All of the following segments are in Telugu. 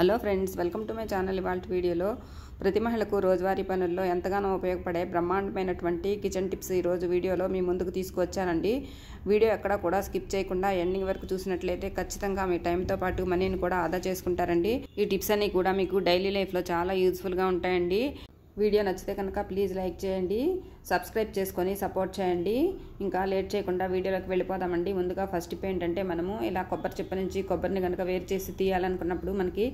hello friends welcome to my channel ఇవాళ వీడియోలో ప్రతి మహిళకు రోజువారీ పనుల్లో ఎంతగానో ఉపయోగపడే బ్రహ్మాండమైనటువంటి కిచెన్ టిప్స్ ఈరోజు వీడియోలో మీ ముందుకు తీసుకువచ్చానండి వీడియో ఎక్కడ కూడా స్కిప్ చేయకుండా ఎండింగ్ వరకు చూసినట్లయితే ఖచ్చితంగా మీ టైంతో పాటు మనీని కూడా ఆదా చేసుకుంటారండి ఈ టిప్స్ అన్నీ కూడా మీకు డైలీ లైఫ్లో చాలా యూజ్ఫుల్గా ఉంటాయండి వీడియో నచ్చితే కనుక ప్లీజ్ లైక్ చేయండి సబ్స్క్రైబ్ చేసుకొని సపోర్ట్ చేయండి ఇంకా లేట్ చేయకుండా వీడియోలోకి వెళ్ళిపోదామండి ముందుగా ఫస్ట్ ఇప్ ఏంటంటే మనము ఇలా కొబ్బరి చెప్పు నుంచి కొబ్బరిని కనుక వేరు చేసి తీయాలనుకున్నప్పుడు మనకి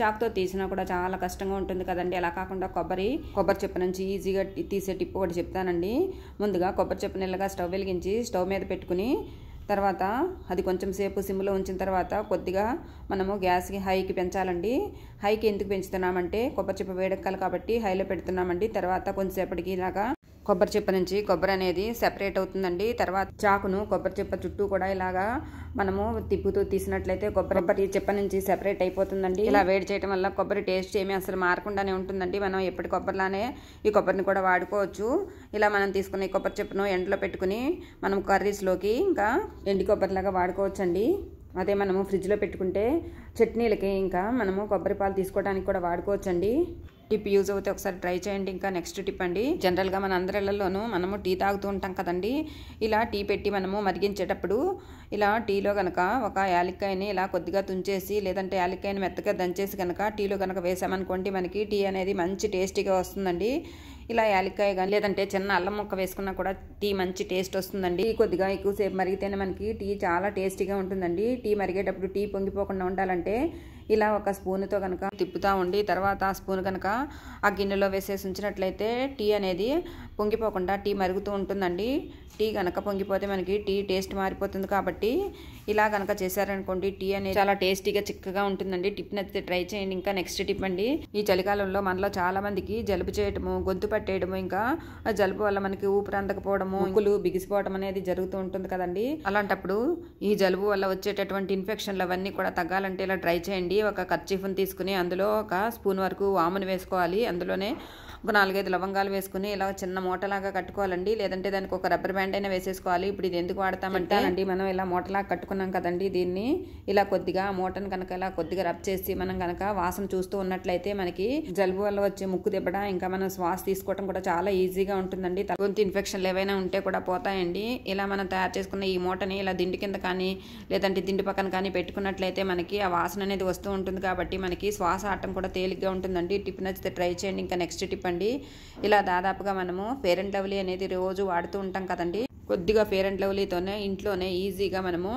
చాక్తో తీసినా కూడా చాలా కష్టంగా ఉంటుంది కదండి అలా కాకుండా కొబ్బరి కొబ్బరి చెప్పు నుంచి ఈజీగా తీసే టిప్పు ఒకటి చెప్తానండి ముందుగా కొబ్బరి చెప్పు నిల్లగా స్టవ్ వెలిగించి స్టవ్ మీద పెట్టుకుని తర్వాత అది కొంచెం సేపు సిమ్లో ఉంచిన తర్వాత కొద్దిగా మనము గ్యాస్కి హైకి పెంచాలండి హైకి ఎందుకు పెంచుతున్నామంటే కొబ్బరి చెప్పు వేడెక్కాలి కాబట్టి హైలో పెడుతున్నామండి తర్వాత కొంచెంసేపటికి ఇలాగా కొబ్బరి చిప్ప నుంచి కొబ్బరి అనేది సెపరేట్ అవుతుందండి తర్వాత చాకును కొబ్బరి చిప్ప చుట్టూ కూడా ఇలాగా మనము తిప్పుతూ తీసినట్లయితే కొబ్బరి చెప్ప చిప్ప నుంచి సెపరేట్ అయిపోతుందండి ఇలా వేడి చేయడం వల్ల కొబ్బరి టేస్ట్ ఏమీ అసలు మారకుండానే ఉంటుందండి మనం ఎప్పటి కొబ్బరిలానే ఈ కొబ్బరిని కూడా వాడుకోవచ్చు ఇలా మనం తీసుకున్న ఈ కొబ్బరి చిప్పను ఎండలో పెట్టుకుని మనం కర్రీస్లోకి ఇంకా ఎండి కొబ్బరిలాగా వాడుకోవచ్చు అండి అదే మనము ఫ్రిడ్జ్లో పెట్టుకుంటే చట్నీలకి ఇంకా మనము కొబ్బరి పాలు తీసుకోవడానికి కూడా వాడుకోవచ్చండి టిప్ యూజ్ అవుతే ఒకసారి ట్రై చేయండి ఇంకా నెక్స్ట్ టిప్ అండి జనరల్గా మన అందరిలోనూ మనము టీ తాగుతూ ఉంటాం కదండి ఇలా టీ పెట్టి మనము మరిగించేటప్పుడు ఇలా టీలో కనుక ఒక యాలిక్కాయని ఇలా కొద్దిగా తుంచేసి లేదంటే యాలిక్కాయని మెత్తగా దంచేసి కనుక టీలో కనుక వేసామనుకోండి మనకి టీ అనేది మంచి టేస్టీగా వస్తుందండి ఇలా యాలిక్కాయ కానీ లేదంటే చిన్న అల్లం ముక్క వేసుకున్నా కూడా టీ మంచి టేస్ట్ వస్తుందండి కొద్దిగా ఎక్కువసేపు మరిగితేనే మనకి టీ చాలా టేస్టీగా ఉంటుందండి టీ మరిగేటప్పుడు టీ పొంగిపోకుండా ఉండాలంటే ఇలా ఒక స్పూన్తో కనుక తిప్పుతూ ఉండి తర్వాత ఆ స్పూన్ కనుక ఆ గిన్నెలో వేసేసి ఉంచినట్లయితే టీ అనేది పొంగిపోకుండా టీ మరుగుతూ ఉంటుందండి టీ కనుక పొంగిపోతే మనకి టీ టేస్ట్ మారిపోతుంది కాబట్టి ఇలా కనుక చేశారనుకోండి టీ అనేది చాలా టేస్టీగా చిక్కగా ఉంటుందండి టిప్ నచ్చితే ట్రై చేయండి ఇంకా నెక్స్ట్ టిప్ అండి ఈ చలికాలంలో మనలో చాలా మందికి జలుబు చేయటము గొంతు పట్టేయడము ఇంకా జలుబు వల్ల మనకి ఊపిరి అందకపోవడము ముక్కులు బిగిసిపోవడం అనేది జరుగుతూ ఉంటుంది కదండి అలాంటప్పుడు ఈ జలుబు వల్ల వచ్చేటటువంటి ఇన్ఫెక్షన్లు అవన్నీ కూడా తగ్గాలంటే ఇలా ట్రై చేయండి ఒక కర్చీఫ్ని తీసుకుని అందులో ఒక స్పూన్ వరకు వామును వేసుకోవాలి అందులోనే ఒక నాలుగైదు లవంగాలు వేసుకుని ఇలా చిన్న మూటలాగా కట్టుకోవాలండి లేదంటే దానికి ఒక రబ్బర్ బ్యాండ్ అయినా వేసేసుకోవాలి ఇప్పుడు ఇది ఎందుకు వాడతామంటే అండి మనం ఇలా మూటలాగా కట్టుకున్న చేసుకున్నాం కదండి దీన్ని ఇలా కొద్దిగా మూటను కనుక ఇలా కొద్దిగా రబ్ చేసి మనం కనుక వాసన చూస్తూ ఉన్నట్లయితే మనకి జలుబు వల్ల వచ్చే ముక్కు దిబ్బడం ఇంకా మనం శ్వాస తీసుకోవడం కూడా చాలా ఈజీగా ఉంటుందండి గొంతు ఇన్ఫెక్షన్లు ఏవైనా ఉంటే కూడా పోతాయండి ఇలా మనం తయారు చేసుకున్న ఈ మూటని ఇలా దిండి కింద కానీ లేదంటే దిండి పక్కన కానీ పెట్టుకున్నట్లయితే మనకి ఆ వాసన అనేది వస్తూ ఉంటుంది కాబట్టి మనకి శ్వాస ఆటం కూడా తేలిగ్గా ఉంటుందండి టిఫిన్ వచ్చితే ట్రై చేయండి ఇంకా నెక్స్ట్ టిప్ అండి ఇలా దాదాపుగా మనము ఫేర్ అండ్ లవ్లీ అనేది రోజు వాడుతూ ఉంటాం కదండి కొద్దిగా ఫేర్ అండ్ లవ్లీతోనే ఇంట్లోనే ఈజీగా మనము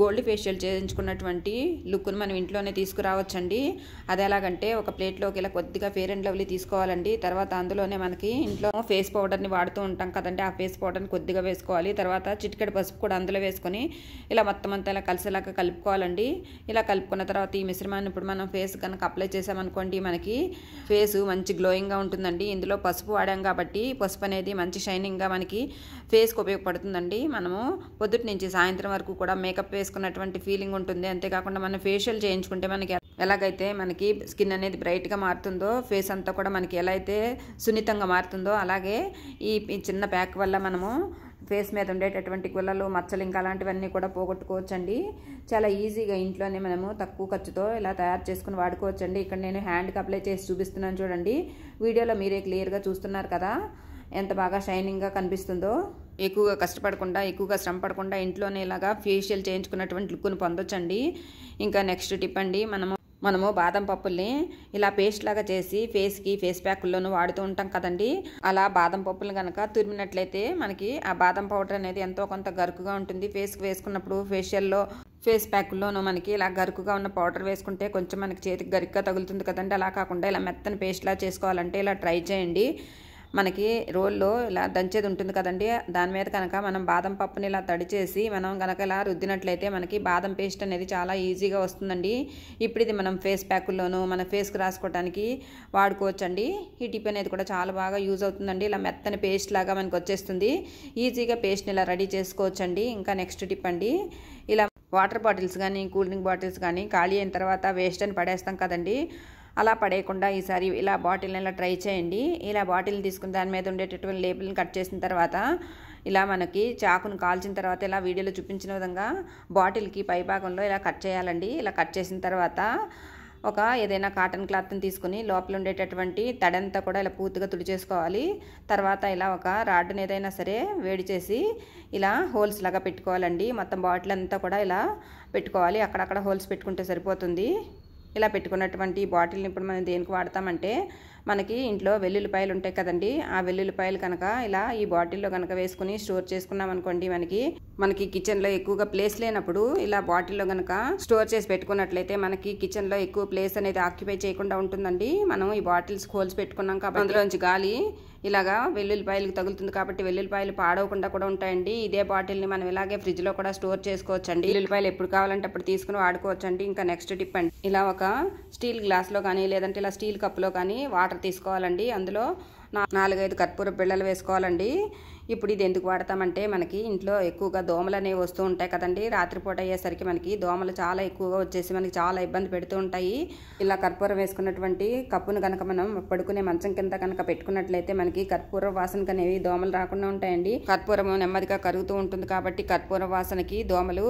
గోల్డ్ ఫేషియల్ చేయించుకున్నటువంటి లుక్ను మనం ఇంట్లోనే తీసుకురావచ్చండి అది ఎలాగంటే ఒక ప్లేట్లోకి ఇలా కొద్దిగా ఫేర్ అండ్ లవ్లీ తీసుకోవాలండి తర్వాత అందులోనే మనకి ఇంట్లో ఫేస్ పౌడర్ని వాడుతూ ఉంటాం కదండి ఆ ఫేస్ పౌడర్ని కొద్దిగా వేసుకోవాలి తర్వాత చిటికెడు పసుపు కూడా అందులో వేసుకొని ఇలా మొత్తం అంతా ఇలా కలిసేలాగా కలుపుకోవాలండి ఇలా కలుపుకున్న తర్వాత ఈ మిశ్రమాన్ని ఇప్పుడు మనం ఫేస్ కనుక అప్లై చేసామనుకోండి మనకి ఫేస్ మంచి గ్లోయింగ్గా ఉంటుందండి ఇందులో పసుపు వాడాం కాబట్టి పసుపు అనేది మంచి షైనింగ్గా మనకి ఫేస్కి ఉపయోగపడుతుంది పడుతుందండి మనము పొద్దుటి నుంచి సాయంత్రం వరకు కూడా మేకప్ వేసుకున్నటువంటి ఫీలింగ్ ఉంటుంది అంతేకాకుండా మనం ఫేషియల్ చేయించుకుంటే మనకి ఎలాగైతే మనకి స్కిన్ అనేది బ్రైట్గా మారుతుందో ఫేస్ అంతా కూడా మనకి ఎలా అయితే సున్నితంగా మారుతుందో అలాగే ఈ చిన్న ప్యాక్ వల్ల మనము ఫేస్ మీద ఉండేటటువంటి గుల్లలు మచ్చలు ఇంకా అలాంటివన్నీ కూడా పోగొట్టుకోవచ్చండి చాలా ఈజీగా ఇంట్లోనే మనము తక్కువ ఖర్చుతో ఇలా తయారు చేసుకుని వాడుకోవచ్చండి ఇక్కడ నేను హ్యాండ్కి అప్లై చేసి చూపిస్తున్నాను చూడండి వీడియోలో మీరే క్లియర్గా చూస్తున్నారు కదా ఎంత బాగా షైనింగ్గా కనిపిస్తుందో ఎక్కువగా కష్టపడకుండా ఎక్కువగా శ్రమ పడకుండా ఇంట్లోనే ఇలాగా ఫేషియల్ చేయించుకున్నటువంటి లుక్ను పొందొచ్చండి ఇంకా నెక్స్ట్ టిప్ అండి మనము మనము బాదం పప్పుల్ని ఇలా పేస్ట్ లాగా చేసి ఫేస్కి ఫేస్ ప్యాక్ల్లోనూ వాడుతూ ఉంటాం కదండి అలా బాదం పప్పులు కనుక తురిమినట్లయితే మనకి ఆ బాదం పౌడర్ అనేది ఎంతో కొంత గరుకుగా ఉంటుంది ఫేస్కి వేసుకున్నప్పుడు ఫేషియల్లో ఫేస్ ప్యాక్లోనూ మనకి ఇలా గరుకుగా ఉన్న పౌడర్ వేసుకుంటే కొంచెం మనకి చేతికి గరికగా తగులుతుంది కదండి అలా కాకుండా ఇలా మెత్తని పేస్ట్లా చేసుకోవాలంటే ఇలా ట్రై చేయండి మనకి రోల్లో ఇలా దంచేది ఉంటుంది కదండి దాని మీద కనుక మనం బాదం పప్పుని ఇలా తడిచేసి మనం కనుక ఇలా రుద్దినట్లయితే మనకి బాదం పేస్ట్ అనేది చాలా ఈజీగా వస్తుందండి ఇప్పుడు ఇది మనం ఫేస్ ప్యాకుల్లోనూ మన ఫేస్కి రాసుకోవడానికి వాడుకోవచ్చు అండి ఈ టిప్ అనేది కూడా చాలా బాగా యూజ్ అవుతుందండి ఇలా మెత్తని పేస్ట్ లాగా మనకు వచ్చేస్తుంది ఈజీగా పేస్ట్ని ఇలా రెడీ చేసుకోవచ్చండి ఇంకా నెక్స్ట్ టిప్ అండి ఇలా వాటర్ బాటిల్స్ కానీ కూల్ డ్రింక్ బాటిల్స్ కానీ ఖాళీ అయిన తర్వాత వేస్ట్ అని పడేస్తాం కదండి అలా పడేయకుండా ఈసారి ఇలా బాటిల్ని ఇలా ట్రై చేయండి ఇలా బాటిల్ తీసుకుని దాని మీద ఉండేటటువంటి లేబుల్ని కట్ చేసిన తర్వాత ఇలా మనకి చాకును కాల్చిన తర్వాత ఇలా వీడియోలో చూపించిన విధంగా బాటిల్కి పైభాగంలో ఇలా కట్ చేయాలండి ఇలా కట్ చేసిన తర్వాత ఒక ఏదైనా కాటన్ క్లాత్ని తీసుకుని లోపల ఉండేటటువంటి తడంతా కూడా ఇలా పూర్తిగా తుడిచేసుకోవాలి తర్వాత ఇలా ఒక రాడ్ని ఏదైనా సరే వేడి చేసి ఇలా హోల్స్ లాగా పెట్టుకోవాలండి మొత్తం బాటిల్ అంతా కూడా ఇలా పెట్టుకోవాలి అక్కడక్కడ హోల్స్ పెట్టుకుంటే సరిపోతుంది ఇలా పెట్టుకున్నటువంటి బాటిల్ని ఇప్పుడు మనం దేనికి వాడతామంటే మనకి ఇంట్లో వెల్లుల్లిపాయలు ఉంటాయి కదండి ఆ వెల్లుల్లిపాయలు కనుక ఇలా ఈ బాటిల్లో కనుక వేసుకుని స్టోర్ చేసుకున్నాం అనుకోండి మనకి మనకి కిచెన్లో ఎక్కువగా ప్లేస్ లేనప్పుడు ఇలా బాటిల్లో కనుక స్టోర్ చేసి పెట్టుకున్నట్లయితే మనకి కిచెన్లో ఎక్కువ ప్లేస్ అనేది ఆక్యుపై చేయకుండా ఉంటుందండి మనం ఈ బాటిల్స్ హోల్స్ పెట్టుకున్నాం కాబట్టి అందులోంచి గాలి ఇలాగా వెల్లుల్లిపాయలకు తగులుతుంది కాబట్టి వెల్లుల్లిపాయలు పాడవకుండా కూడా ఉంటాయండి ఇదే బాటిల్ని మనం ఇలాగే ఫ్రిడ్జ్లో కూడా స్టోర్ చేసుకోవచ్చండి వెల్లుల్లిపాయలు ఎప్పుడు కావాలంటే అప్పుడు తీసుకుని వాడుకోవచ్చండి ఇంకా నెక్స్ట్ టిప్ అండి ఇలా ఒక స్టీల్ గ్లాస్లో కానీ లేదంటే ఇలా స్టీల్ కప్లో కానీ వాటర్ వాటర్ తీసుకోవాలండి అందులో నాలుగైదు కర్పూర పిల్లలు వేసుకోవాలండి ఇప్పుడు ఇది ఎందుకు వాడతామంటే మనకి ఇంట్లో ఎక్కువగా దోమలు అనేవి వస్తూ ఉంటాయి కదండి రాత్రిపూట అయ్యేసరికి మనకి దోమలు చాలా ఎక్కువగా వచ్చేసి మనకి చాలా ఇబ్బంది పెడుతూ ఉంటాయి ఇలా కర్పూరం వేసుకున్నటువంటి కప్పును కనుక మనం పడుకునే మంచం కింద కనుక పెట్టుకున్నట్లయితే మనకి కర్పూర వాసనకు అనేవి దోమలు రాకుండా ఉంటాయండి కర్పూరం నెమ్మదిగా కరుగుతూ ఉంటుంది కాబట్టి కర్పూర వాసనకి దోమలు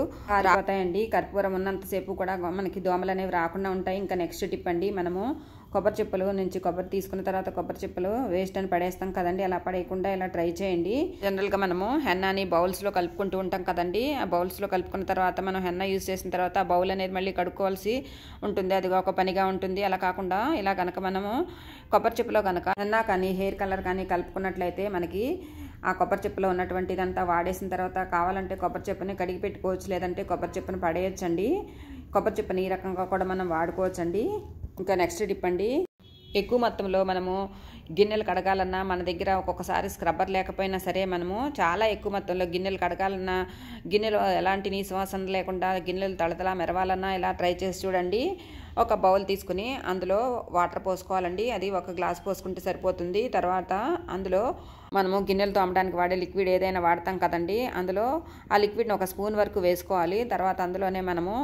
రాతాయండి కర్పూరం ఉన్నంతసేపు కూడా మనకి దోమలు అనేవి రాకుండా ఉంటాయి ఇంకా నెక్స్ట్ టిప్ అండి మనము కొబ్బరి చిప్పలు నుంచి కొబ్బరి తీసుకున్న తర్వాత కొబ్బరి చెప్పులు వేస్ట్ పేస్ట్ అని పడేస్తాం కదండి అలా పడేయకుండా ఇలా ట్రై చేయండి జనరల్గా మనము హెన్నాని బౌల్స్లో కలుపుకుంటూ ఉంటాం కదండి ఆ బౌల్స్లో కలుపుకున్న తర్వాత మనం హెన్న యూజ్ చేసిన తర్వాత ఆ బౌల్ అనేది మళ్ళీ కడుక్కోవాల్సి ఉంటుంది అది ఒక పనిగా ఉంటుంది అలా కాకుండా ఇలా కనుక మనము కొబ్బరి చెప్పులో కనుక హెన్న కానీ హెయిర్ కలర్ కానీ కలుపుకున్నట్లయితే మనకి ఆ కొబ్బరి చెప్పులో ఉన్నటువంటి ఇదంతా వాడేసిన తర్వాత కావాలంటే కొబ్బరి చెప్పుని కడిగి పెట్టుకోవచ్చు లేదంటే కొబ్బరి చెప్పుని పడేయచ్చండి కొబ్బరి చెప్పుని ఈ రకంగా కూడా మనం వాడుకోవచ్చండి ఇంకా నెక్స్ట్ టిప్ అండి ఎక్కువ మొత్తంలో మనము గిన్నెలు కడగాలన్నా మన దగ్గర ఒక్కొక్కసారి స్క్రబ్బర్ లేకపోయినా సరే మనము చాలా ఎక్కువ మొత్తంలో గిన్నెలు కడగాలన్నా గిన్నెలు ఎలాంటి నీశ్వాసన లేకుండా గిన్నెలు తళతలా మెరవాలన్నా ఇలా ట్రై చేసి చూడండి ఒక బౌల్ తీసుకుని అందులో వాటర్ పోసుకోవాలండి అది ఒక గ్లాస్ పోసుకుంటే సరిపోతుంది తర్వాత అందులో మనము గిన్నెలు తోమడానికి వాడే లిక్విడ్ ఏదైనా వాడతాం కదండి అందులో ఆ లిక్విడ్ని ఒక స్పూన్ వరకు వేసుకోవాలి తర్వాత అందులోనే మనము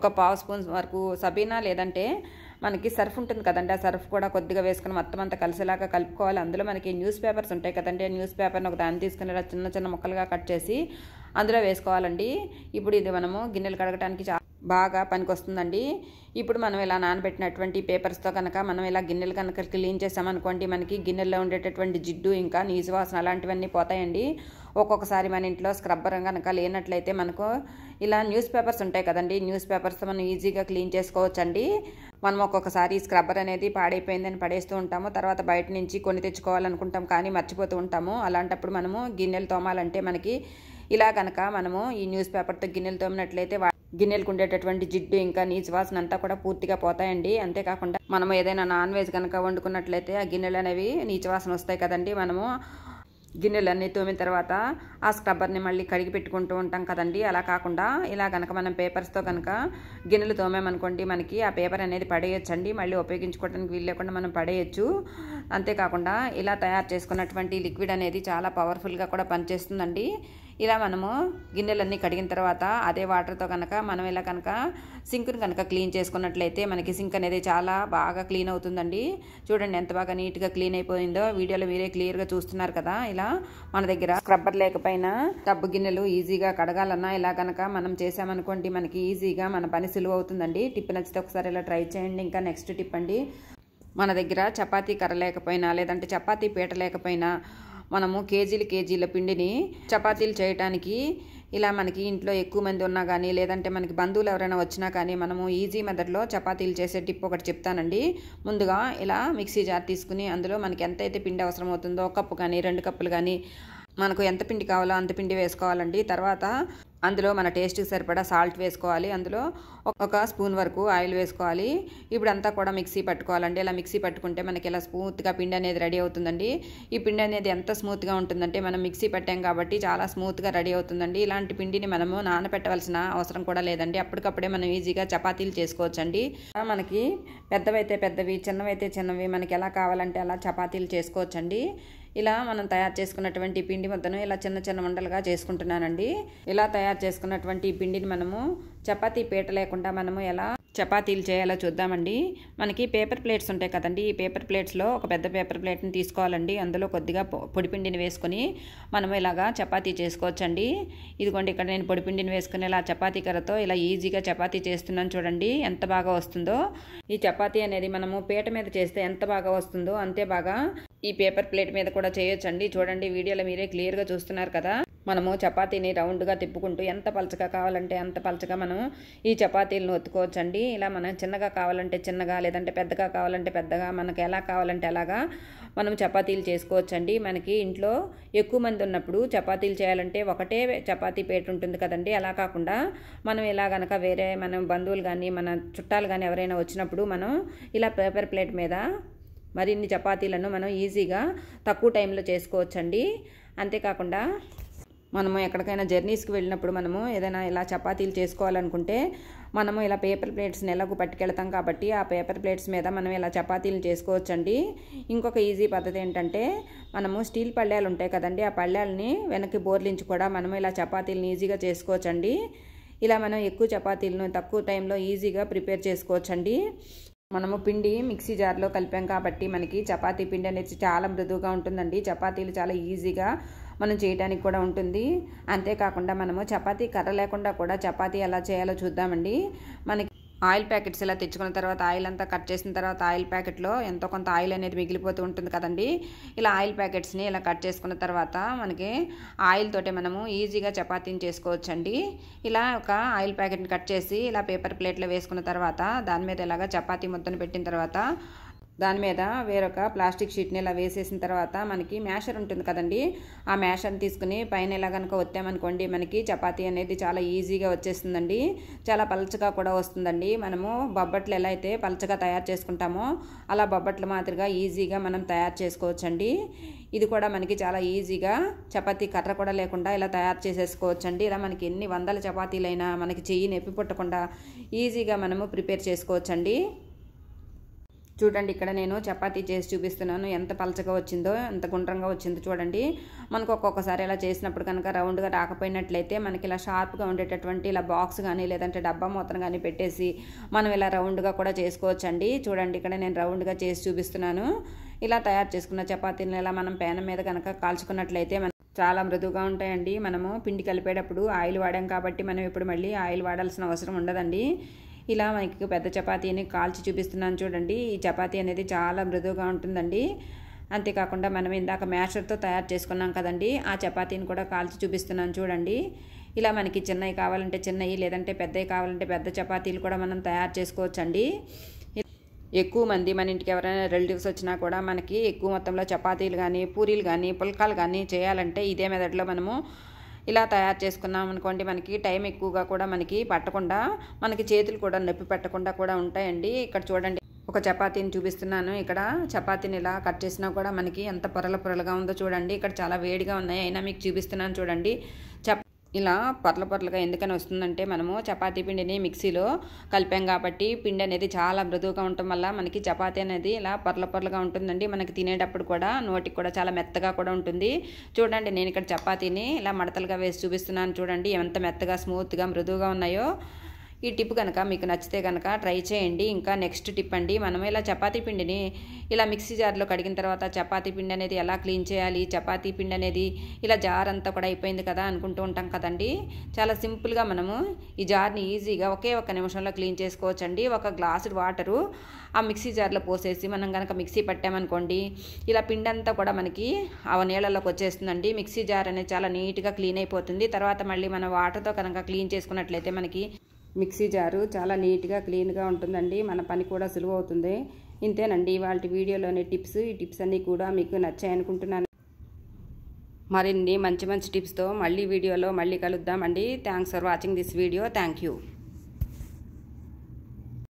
ఒక పావు స్పూన్ వరకు సబీనా లేదంటే మనకి సర్ఫ్ ఉంటుంది కదండి ఆ సర్ఫ్ కూడా కొద్దిగా వేసుకుని మొత్తం అంతా కలిసేలాగా కలుపుకోవాలి అందులో మనకి న్యూస్ పేపర్స్ ఉంటాయి కదండి ఆ న్యూస్ పేపర్ని ఒక దాన్ని తీసుకుని చిన్న చిన్న ముక్కలుగా కట్ చేసి అందులో వేసుకోవాలండి ఇప్పుడు ఇది మనము గిన్నెలు కడగడానికి బాగా పనికొస్తుందండి ఇప్పుడు మనం ఇలా నానబెట్టినటువంటి పేపర్స్తో కనుక మనం ఇలా గిన్నెలు కనుక క్లీన్ చేసామనుకోండి మనకి గిన్నెల్లో ఉండేటటువంటి జిడ్డు ఇంకా నీసు వాసన అలాంటివన్నీ పోతాయండి ఒక్కొక్కసారి మన ఇంట్లో స్క్రబ్బర్ కనుక లేనట్లయితే మనకు ఇలా న్యూస్ పేపర్స్ ఉంటాయి కదండి న్యూస్ పేపర్స్తో మనం ఈజీగా క్లీన్ చేసుకోవచ్చండి మనం ఒక్కొక్కసారి స్క్రబ్బర్ అనేది పాడైపోయిందని పడేస్తూ ఉంటాము తర్వాత బయట నుంచి కొన్ని తెచ్చుకోవాలనుకుంటాం కానీ మర్చిపోతూ ఉంటాము అలాంటప్పుడు మనము గిన్నెలు తోమాలంటే మనకి ఇలా కనుక మనము ఈ న్యూస్ పేపర్తో గిన్నెలు తోమినట్లయితే గిన్నెలకు ఉండేటటువంటి జిడ్డు ఇంకా నీచు వాసన అంతా కూడా పూర్తిగా పోతాయండి అంతేకాకుండా మనం ఏదైనా నాన్ వెజ్ కనుక వండుకున్నట్లయితే ఆ గిన్నెలు అనేవి నీచు వాసన వస్తాయి కదండి మనము గిన్నెలన్నీ తోమిన తర్వాత ఆ స్క్రబ్బర్ని మళ్ళీ కడిగి పెట్టుకుంటూ ఉంటాం కదండి అలా కాకుండా ఇలా కనుక మనం పేపర్స్తో కనుక గిన్నెలు తోమేమనుకోండి మనకి ఆ పేపర్ అనేది అండి మళ్ళీ ఉపయోగించుకోవడానికి వీలు లేకుండా మనం పడేయచ్చు అంతేకాకుండా ఇలా తయారు చేసుకున్నటువంటి లిక్విడ్ అనేది చాలా పవర్ఫుల్గా కూడా పనిచేస్తుందండి ఇలా మనము గిన్నెలన్నీ కడిగిన తర్వాత అదే వాటర్తో కనుక మనం ఇలా కనుక సింక్ని కనుక క్లీన్ చేసుకున్నట్లయితే మనకి సింక్ అనేది చాలా బాగా క్లీన్ అవుతుందండి చూడండి ఎంత బాగా నీట్గా క్లీన్ అయిపోయిందో వీడియోలో మీరే క్లియర్గా చూస్తున్నారు కదా ఇలా మన దగ్గర స్క్రబ్బర్ లేకపోయినా టబ్బు గిన్నెలు ఈజీగా కడగాలన్నా ఇలా కనుక మనం చేసామనుకోండి మనకి ఈజీగా మన పని సులువు అవుతుందండి టిప్ నచ్చితే ఒకసారి ఇలా ట్రై చేయండి ఇంకా నెక్స్ట్ టిప్ అండి మన దగ్గర చపాతీ కర్ర లేకపోయినా లేదంటే చపాతీ పీట లేకపోయినా మనము కేజీలు కేజీల పిండిని చపాతీలు చేయటానికి ఇలా మనకి ఇంట్లో ఎక్కువ మంది ఉన్నా కానీ లేదంటే మనకి బంధువులు ఎవరైనా వచ్చినా కానీ మనము ఈజీ మెథడ్లో చపాతీలు చేసే టిప్ ఒకటి చెప్తానండి ముందుగా ఇలా మిక్సీ జార్ తీసుకుని అందులో మనకి ఎంతైతే పిండి అవసరం అవుతుందో కప్పు కానీ రెండు కప్పులు కానీ మనకు ఎంత పిండి కావాలో అంత పిండి వేసుకోవాలండి తర్వాత అందులో మన టేస్ట్కి సరిపడా సాల్ట్ వేసుకోవాలి అందులో ఒక స్పూన్ వరకు ఆయిల్ వేసుకోవాలి ఇప్పుడు అంతా కూడా మిక్సీ పట్టుకోవాలండి ఇలా మిక్సీ పట్టుకుంటే మనకి ఇలా స్మూత్గా పిండి అనేది రెడీ అవుతుందండి ఈ పిండి అనేది ఎంత స్మూత్గా ఉంటుందంటే మనం మిక్సీ పట్టాం కాబట్టి చాలా స్మూత్గా రెడీ అవుతుందండి ఇలాంటి పిండిని మనము నానబెట్టవలసిన అవసరం కూడా లేదండి అప్పటికప్పుడే మనం ఈజీగా చపాతీలు చేసుకోవచ్చండి మనకి పెద్దవైతే పెద్దవి చిన్నవైతే చిన్నవి మనకి ఎలా కావాలంటే అలా చపాతీలు చేసుకోవచ్చండి ఇలా మనం తయారు చేసుకున్నటువంటి పిండి మొత్తం ఇలా చిన్న చిన్న వంటలుగా చేసుకుంటున్నానండి ఇలా తయారు చేసుకున్నటువంటి పిండిని మనము చపాతీ పీట లేకుండా మనము ఎలా చపాతీలు చేయాలో చూద్దామండి మనకి పేపర్ ప్లేట్స్ ఉంటాయి కదండి ఈ పేపర్ ప్లేట్స్లో ఒక పెద్ద పేపర్ ప్లేట్ని తీసుకోవాలండి అందులో కొద్దిగా పొడిపిండిని వేసుకొని మనం ఇలాగా చపాతీ చేసుకోవచ్చండి ఇదిగోండి ఇక్కడ నేను పొడిపిండిని వేసుకుని ఇలా చపాతీ కర్రతో ఇలా ఈజీగా చపాతీ చేస్తున్నాను చూడండి ఎంత బాగా వస్తుందో ఈ చపాతీ అనేది మనము పీట మీద చేస్తే ఎంత బాగా వస్తుందో అంతే బాగా ఈ పేపర్ ప్లేట్ మీద కూడా చేయొచ్చండి చూడండి వీడియోలో మీరే క్లియర్గా చూస్తున్నారు కదా మనము చపాతీని రౌండ్గా తిప్పుకుంటూ ఎంత పలచగా కావాలంటే అంత పలచగా మనం ఈ చపాతీలను అండి ఇలా మనం చిన్నగా కావాలంటే చిన్నగా లేదంటే పెద్దగా కావాలంటే పెద్దగా మనకు ఎలా కావాలంటే అలాగా మనం చపాతీలు చేసుకోవచ్చండి మనకి ఇంట్లో ఎక్కువ మంది ఉన్నప్పుడు చపాతీలు చేయాలంటే ఒకటే చపాతీ పేట ఉంటుంది కదండి అలా కాకుండా మనం ఇలా గనక వేరే మన బంధువులు కానీ మన చుట్టాలు కానీ ఎవరైనా వచ్చినప్పుడు మనం ఇలా పేపర్ ప్లేట్ మీద మరిన్ని చపాతీలను మనం ఈజీగా తక్కువ టైంలో చేసుకోవచ్చండి అంతేకాకుండా మనము ఎక్కడికైనా జర్నీస్కి వెళ్ళినప్పుడు మనము ఏదైనా ఇలా చపాతీలు చేసుకోవాలనుకుంటే మనము ఇలా పేపర్ ప్లేట్స్ నెలకు పట్టుకెళ్తాం కాబట్టి ఆ పేపర్ ప్లేట్స్ మీద మనం ఇలా చపాతీలు చేసుకోవచ్చండి ఇంకొక ఈజీ పద్ధతి ఏంటంటే మనము స్టీల్ పళ్ళ్యాలు ఉంటాయి కదండి ఆ పళ్ళ్యాలని వెనక్కి బోర్లించి కూడా మనము ఇలా చపాతీలను ఈజీగా చేసుకోవచ్చండి ఇలా మనం ఎక్కువ చపాతీలను తక్కువ టైంలో ఈజీగా ప్రిపేర్ చేసుకోవచ్చండి మనము పిండి మిక్సీ జార్లో కలిపాం కాబట్టి మనకి చపాతీ పిండి అనేది చాలా మృదువుగా ఉంటుందండి చపాతీలు చాలా ఈజీగా మనం చేయడానికి కూడా ఉంటుంది అంతేకాకుండా మనము చపాతీ కర్ర లేకుండా కూడా చపాతి ఎలా చేయాలో చూద్దామండి మనకి ఆయిల్ ప్యాకెట్స్ ఇలా తెచ్చుకున్న తర్వాత ఆయిల్ అంతా కట్ చేసిన తర్వాత ఆయిల్ ప్యాకెట్లో ఎంతో కొంత ఆయిల్ అనేది మిగిలిపోతూ ఉంటుంది కదండి ఇలా ఆయిల్ ప్యాకెట్స్ని ఇలా కట్ చేసుకున్న తర్వాత మనకి ఆయిల్ తోటే మనము ఈజీగా చపాతీని చేసుకోవచ్చండి ఇలా ఒక ఆయిల్ ప్యాకెట్ని కట్ చేసి ఇలా పేపర్ ప్లేట్లో వేసుకున్న తర్వాత దాని మీద ఇలాగా చపాతీ ముద్దను పెట్టిన తర్వాత దాని మీద వేరొక ప్లాస్టిక్ షీట్ని ఇలా వేసేసిన తర్వాత మనకి మ్యాషర్ ఉంటుంది కదండి ఆ మ్యాషర్ని తీసుకుని పైన ఇలా కనుక వచ్చామనుకోండి మనకి చపాతీ అనేది చాలా ఈజీగా వచ్చేస్తుందండి చాలా పలచగా కూడా వస్తుందండి మనము బొబ్బట్లు ఎలా అయితే పలచగా తయారు చేసుకుంటామో అలా బొబ్బట్లు మాదిరిగా ఈజీగా మనం తయారు చేసుకోవచ్చండి ఇది కూడా మనకి చాలా ఈజీగా చపాతీ కర్ర కూడా లేకుండా ఇలా తయారు చేసేసుకోవచ్చండి ఇలా మనకి ఎన్ని వందల చపాతీలైనా మనకి చెయ్యి నొప్పి పుట్టకుండా ఈజీగా మనము ప్రిపేర్ చేసుకోవచ్చండి చూడండి ఇక్కడ నేను చపాతీ చేసి చూపిస్తున్నాను ఎంత పలచగా వచ్చిందో ఎంత గుండ్రంగా వచ్చిందో చూడండి మనకు ఒక్కొక్కసారి ఇలా చేసినప్పుడు కనుక రౌండ్గా రాకపోయినట్లయితే మనకి ఇలా షార్ప్గా ఉండేటటువంటి ఇలా బాక్స్ కానీ లేదంటే డబ్బా మూతను కానీ పెట్టేసి మనం ఇలా రౌండ్గా కూడా చేసుకోవచ్చండి చూడండి ఇక్కడ నేను రౌండ్గా చేసి చూపిస్తున్నాను ఇలా తయారు చేసుకున్న చపాతీని ఇలా మనం పేనం మీద కనుక కాల్చుకున్నట్లయితే చాలా మృదువుగా ఉంటాయండి మనము పిండి కలిపేటప్పుడు ఆయిల్ వాడాం కాబట్టి మనం ఇప్పుడు మళ్ళీ ఆయిల్ వాడాల్సిన అవసరం ఉండదండి ఇలా మనకి పెద్ద చపాతీని కాల్చి చూపిస్తున్నాను చూడండి ఈ చపాతీ అనేది చాలా మృదువుగా ఉంటుందండి అంతేకాకుండా మనం ఇందాక మ్యాషర్తో తయారు చేసుకున్నాం కదండి ఆ చపాతీని కూడా కాల్చి చూపిస్తున్నాను చూడండి ఇలా మనకి చిన్నవి కావాలంటే చిన్నవి లేదంటే పెద్దవి కావాలంటే పెద్ద చపాతీలు కూడా మనం తయారు చేసుకోవచ్చండి ఎక్కువ మంది మన ఇంటికి ఎవరైనా రిలేటివ్స్ వచ్చినా కూడా మనకి ఎక్కువ మొత్తంలో చపాతీలు కానీ పూరీలు కానీ పుల్కాలు కానీ చేయాలంటే ఇదే మెథడ్లో మనము ఇలా తయారు చేసుకున్నాం అనుకోండి మనకి టైం ఎక్కువగా కూడా మనకి పట్టకుండా మనకి చేతులు కూడా నొప్పి పెట్టకుండా కూడా ఉంటాయండి ఇక్కడ చూడండి ఒక చపాతీని చూపిస్తున్నాను ఇక్కడ చపాతీని ఇలా కట్ చేసినా కూడా మనకి ఎంత పొరల పొరలుగా ఉందో చూడండి ఇక్కడ చాలా వేడిగా ఉన్నాయి అయినా మీకు చూపిస్తున్నాను చూడండి చప ఇలా పొరల పొరలుగా ఎందుకని వస్తుందంటే మనము చపాతీ పిండిని మిక్సీలో కలిపాం కాబట్టి పిండి అనేది చాలా మృదువుగా ఉండటం వల్ల మనకి చపాతీ అనేది ఇలా పొరల పొరలుగా ఉంటుందండి మనకి తినేటప్పుడు కూడా నోటికి కూడా చాలా మెత్తగా కూడా ఉంటుంది చూడండి నేను ఇక్కడ చపాతీని ఇలా మడతలుగా వేసి చూపిస్తున్నాను చూడండి ఎంత మెత్తగా స్మూత్గా మృదువుగా ఉన్నాయో ఈ టిప్ కనుక మీకు నచ్చితే కనుక ట్రై చేయండి ఇంకా నెక్స్ట్ టిప్ అండి మనం ఇలా చపాతీ పిండిని ఇలా మిక్సీ జార్లో కడిగిన తర్వాత చపాతీ పిండి అనేది ఎలా క్లీన్ చేయాలి చపాతీ పిండి అనేది ఇలా జార్ అంతా కూడా అయిపోయింది కదా అనుకుంటూ ఉంటాం కదండి చాలా సింపుల్గా మనము ఈ జార్ని ఈజీగా ఒకే ఒక్క నిమిషంలో క్లీన్ చేసుకోవచ్చండి ఒక గ్లాసు వాటరు ఆ మిక్సీ జార్లో పోసేసి మనం కనుక మిక్సీ పట్టామనుకోండి ఇలా పిండి అంతా కూడా మనకి ఆ నీళ్ళలోకి వచ్చేస్తుందండి మిక్సీ జార్ అనేది చాలా నీట్గా క్లీన్ అయిపోతుంది తర్వాత మళ్ళీ మనం వాటర్తో కనుక క్లీన్ చేసుకున్నట్లయితే మనకి మిక్సీ జారు చాలా నీట్గా క్లీన్గా ఉంటుందండి మన పని కూడా సులువు అవుతుంది ఇంతేనండి వాళ్ళ వీడియోలోని టిప్స్ ఈ టిప్స్ అన్నీ కూడా మీకు నచ్చాయనుకుంటున్నాను మరిన్ని మంచి మంచి టిప్స్తో మళ్ళీ వీడియోలో మళ్ళీ కలుద్దామండి thanks for watching this video thank